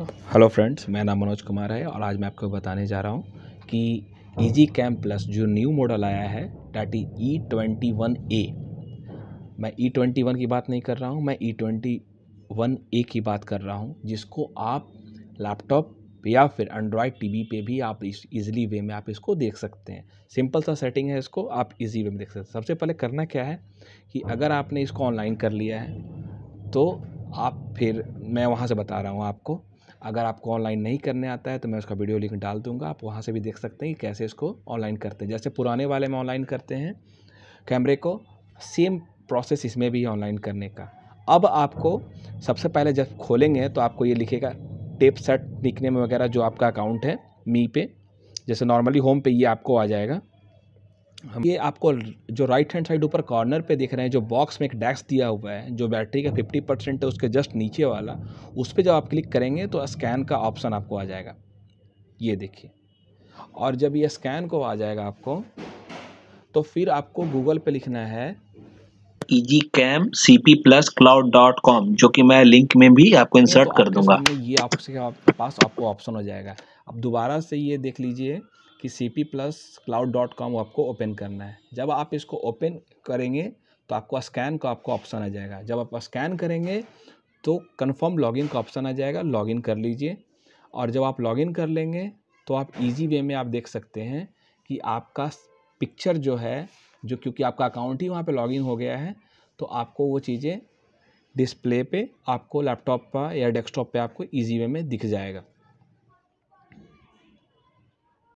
hello friends मेरा नाम मनोज कुमार है और आज मैं आपको बताने जा रहा हूँ कि ईजी कैम प्लस जो न्यू मॉडल आया है टाटी ई ट्वेंटी वन ए मैं ई ट्वेंटी वन की बात नहीं कर रहा हूँ मैं ई ट्वेंटी वन ए की बात कर रहा हूँ जिसको आप लैपटॉप या फिर एंड्रॉयड टी वी पर भी आप इस ईजिली वे में आप इसको देख सकते हैं सिंपल सा सेटिंग है इसको आप इजी वे में देख सकते हैं सबसे पहले करना क्या है कि अगर आपने इसको ऑनलाइन कर लिया है तो आप फिर मैं वहाँ से बता रहा हूँ आपको अगर आपको ऑनलाइन नहीं करने आता है तो मैं उसका वीडियो लिंक डाल दूँगा आप वहाँ से भी देख सकते हैं कि कैसे इसको ऑनलाइन करते हैं जैसे पुराने वाले में ऑनलाइन करते हैं कैमरे को सेम प्रोसेस इसमें भी ऑनलाइन करने का अब आपको सबसे पहले जब खोलेंगे तो आपको ये लिखेगा टेप सेट निकने में वगैरह जो आपका अकाउंट है मी पे जैसे नॉर्मली होम पे ये आपको आ जाएगा हम ये आपको जो राइट हैंड साइड ऊपर कॉर्नर पे देख रहे हैं जो बॉक्स में एक डैक्स दिया हुआ है जो बैटरी का 50 परसेंट है उसके जस्ट नीचे वाला उस पर जब आप क्लिक करेंगे तो स्कैन का ऑप्शन आपको आ जाएगा ये देखिए और जब ये स्कैन को आ जाएगा आपको तो फिर आपको गूगल पे लिखना है easy cam C P plus cloud dot com जो कि मैं लिंक में भी आपको इंसर्ट तो कर दूंगा ये आपके पास आपको ऑप्शन हो जाएगा अब दोबारा से ये देख लीजिए कि C P plus cloud dot com आपको ओपन करना है जब आप इसको ओपन करेंगे तो आपको स्कैन का आपको ऑप्शन आ जाएगा जब आप स्कैन करेंगे तो कंफर्म लॉगिन का ऑप्शन आ जाएगा लॉगिन कर लीजिए और जब आप लॉगिन कर लेंगे तो आप इजी वे में आप देख सकते हैं कि आपका पिक्चर जो है जो क्योंकि आपका अकाउंट ही वहाँ पर लॉगिन हो गया है तो आपको वो चीज़ें डिस्प्ले पे आपको लैपटॉप पर या डेस्कटॉप पे आपको इजी वे में दिख जाएगा